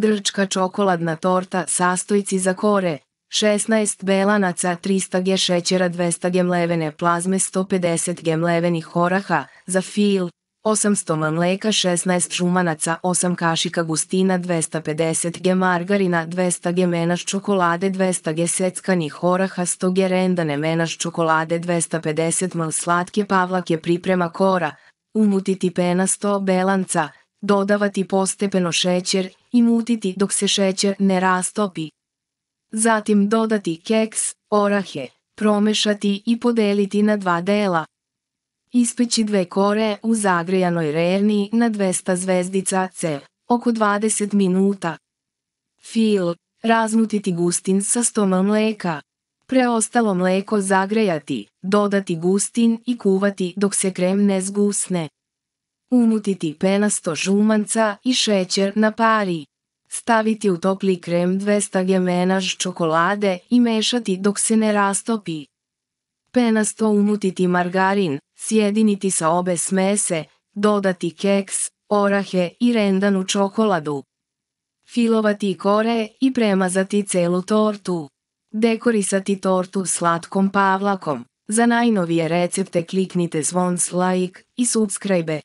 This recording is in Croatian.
Drčka čokoladna torta, sastojci za kore, 16 belanaca, 300 g šećera, 200 g mlevene plazme, 150 g mlevenih oraha, za fil, 800 ml mleka, 16 šumanaca, 8 kašika gustina, 250 g margarina, 200 g menaš čokolade, 200 g seckanih oraha, 100 g rendane menaš čokolade, 250 ml slatke pavlake priprema kora, umutiti pena 100 belanca, dodavati postepeno šećer, i mutiti dok se šećer ne rastopi. Zatim dodati keks, orahe, promešati i podeliti na dva dela. Ispeći dve kore u zagrejanoj rerni na 200 zvezdica C, oko 20 minuta. Fil, razmutiti gustin sa stoma mleka. Preostalo mleko zagrejati, dodati gustin i kuvati dok se krem ne zgusne. Umutiti penasto žumanca i šećer na pari. Staviti u topli krem 200 g čokolade i mešati dok se ne rastopi. Penasto umutiti margarin, sjediniti sa obe smese, dodati keks, orahe i rendanu čokoladu. Filovati kore i premazati celu tortu. Dekorisati tortu slatkom pavlakom. Za najnovije recepte kliknite zvon like i subscribe.